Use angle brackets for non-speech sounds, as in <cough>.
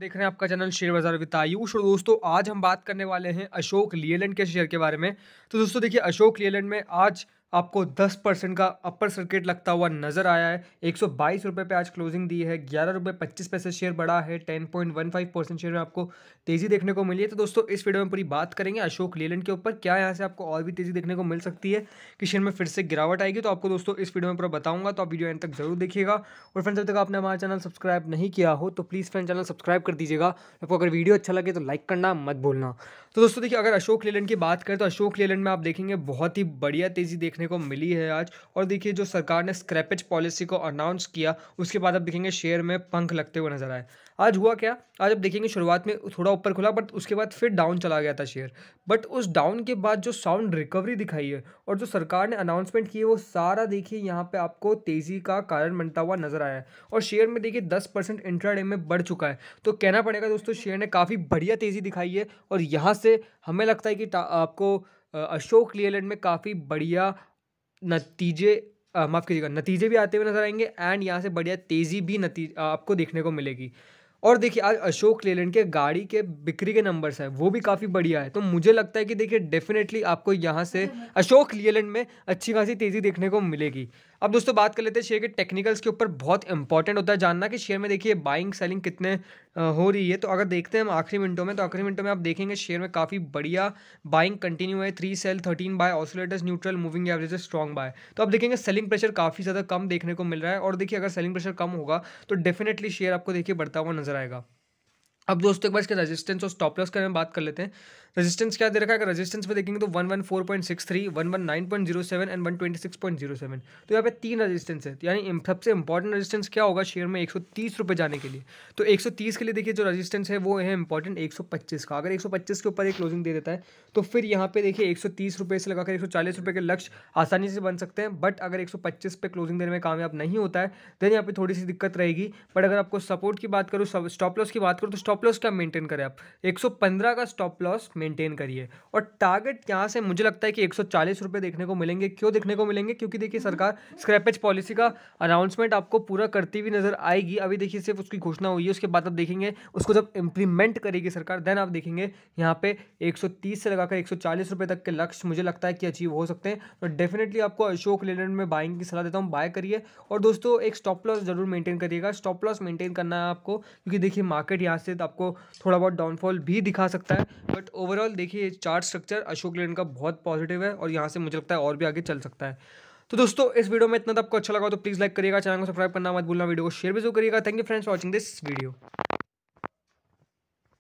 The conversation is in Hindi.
देख रहे हैं आपका चैनल शेयर बाजार विद आयुष और दोस्तों आज हम बात करने वाले हैं अशोक लियलैंड के शेयर के बारे में तो दोस्तों देखिए अशोक लियलैंड में आज आपको 10 परसेंट का अपर सर्किट लगता हुआ नजर आया है एक सौ बाईस रुपये पे आज क्लोजिंग दी है ग्यारह रुपये पच्चीस पैसे शेयर बढ़ा है ten point one five percent share में आपको तेज़ी देखने को मिली है तो दोस्तों इस वीडियो में पूरी बात करेंगे अशोक लेलैंड के ऊपर क्या यहाँ से आपको और भी तेज़ी देखने को मिल सकती है कि शेयर में फिर से गिरावट आएगी तो आपको दोस्तों इस वीडियो में पूरा बताऊंगा तो आप वीडियो एंड तक जरूर देखिएगा और फ्रेंड जब तक आपने हमारा चैनल सब्सक्राइब नहीं किया हो तो प्लीज़ फ्रेंड चैनल सब्सक्राइब कर दीजिएगा आपको अगर वीडियो अच्छा लगे तो लाइक करना मत भूलना तो दोस्तों देखिए अगर अशोक लेलैंड की बात करें तो अशोक लेलैंड में आप देखेंगे बहुत ही बढ़िया तेज़ी देख देखने को मिली है आज और देखिए जो सरकार ने स्क्रैपेज पॉलिसी को अनाउंस किया उसके बाद आप देखेंगे शेयर में पंख लगते हुए नजर आए आज हुआ क्या आज आप देखेंगे शुरुआत में थोड़ा ऊपर खुला बट उसके बाद फिर डाउन चला गया था शेयर बट उस डाउन के बाद जो साउंड रिकवरी दिखाई है और जो सरकार ने अनाउंसमेंट की है वो सारा देखिए यहाँ पे आपको तेज़ी का कारण बनता हुआ नजर आया है और शेयर में देखिए दस परसेंट इंट्राडे में बढ़ चुका है तो कहना पड़ेगा दोस्तों शेयर ने काफ़ी बढ़िया तेज़ी दिखाई है और यहाँ से हमें लगता है कि आपको अशोक लेलैंड में काफ़ी बढ़िया नतीजे माफ़ कीजिएगा नतीजे भी आते हुए नजर आएंगे एंड यहाँ से बढ़िया तेज़ी भी नतीजा आपको देखने को मिलेगी और देखिए आज अशोक लेलैंड के गाड़ी के बिक्री के नंबर्स हैं वो भी काफ़ी बढ़िया है तो मुझे लगता है कि देखिए डेफिनेटली आपको यहाँ से <laughs> अशोक लेलैंड में अच्छी खासी तेज़ी देखने को मिलेगी अब दोस्तों बात कर लेते हैं शेयर के टेक्निकल्स के ऊपर बहुत इंपॉर्टेंट होता है जानना कि शेयर में देखिए बाइंग सेलिंग कितने हो रही है तो अगर देखते हैं हम आखिरी मिनटों में तो आखिरी मिनटों में आप देखेंगे शेयर में काफ़ी बढ़िया बाइंग कंटिन्यू है three sell thirteen buy oscillators neutral moving average strong buy तो आप देखेंगे सेलिंग प्रेशर काफ़ी ज़्यादा कम देखने को मिल रहा है और देखिए अगर सेलिंग प्रेशर कम होगा तो डेफिनेटली शेयर आपको देखिए बढ़ता हुआ नजर आएगा अब दोस्तों एक बार इसके रेजिस्टेंस और स्टॉप लॉस के बारे में बात कर लेते हैं रेजिस्टेंस क्या दे रखा है अगर रेजिस्टेंस में देखेंगे तो one one four point six three one one nine point zero seven and one twenty six point zero seven तो यहाँ पे तीन रेजिस्टेंस है यानी सबसे इंपॉर्टेंट रेजिस्टेंस क्या होगा शेयर में एक सौ तीस रुपये जाने के लिए तो एक सौ तीस के लिए देखिए जो रेजिस्टेंस है वो है इंपॉर्टेंट एक सौ पच्चीस का अगर एक सौ पच्चीस के ऊपर एक क्लोजिंग दे देता है तो फिर यहाँ पे देखिए एक सौ तीस रुपये से लगाकर एक सौ चालीस रुपये के लक्ष्य आसानी से बन सकते हैं बट अगर एक सौ पच्चीस पे क्लोजिंग देने में कामयाब नहीं होता है देन यहाँ पे थोड़ी सी दिक्कत रहेगी बट अगर आपको सपोर्ट की बात करूँ स्टॉप लॉस की बात करूँ तो स्टॉप लॉस क्या मेंटेन करें आप एक सौ पंद्रह का स्टॉप लॉस मेंटेन करिए और टारगेट यहाँ से मुझे लगता है कि एक सौ देखने को मिलेंगे क्यों देखने को मिलेंगे क्योंकि देखिए सरकार स्क्रैपेज पॉलिसी का अनाउंसमेंट आपको पूरा करती हुई नज़र आएगी अभी देखिए सिर्फ उसकी घोषणा हुई है उसके बाद आप देखेंगे उसको जब इम्प्लीमेंट करेगी सरकार देन आप देखेंगे यहाँ पे एक से लगाकर एक सौ तक के लक्ष्य मुझे लगता है कि अचीव हो सकते हैं तो डेफिनेटली आपको अशोक लेलैंड में बाइंग की सलाह देता हूँ बाय करिए और दोस्तों एक स्टॉप लॉस जरूर मेंटेन करिएगा स्टॉप लॉस मेंटेन करना है आपको क्योंकि देखिए मार्केट यहाँ से आपको थोड़ा बहुत डाउनफॉल भी दिखा सकता है बट ओवरऑल देखिए चार्ट स्ट्रक्चर अशोक लेन का बहुत पॉजिटिव है और यहाँ से मुझे लगता है और भी आगे चल सकता है तो दोस्तों इस वीडियो में इतना तो आपको अच्छा लगा तो प्लीज़ लाइक करिएगा चैनल को सब्सक्राइब करना मत भूलना वीडियो को शेयर भी जरूर करिएगा thank you friends watching this video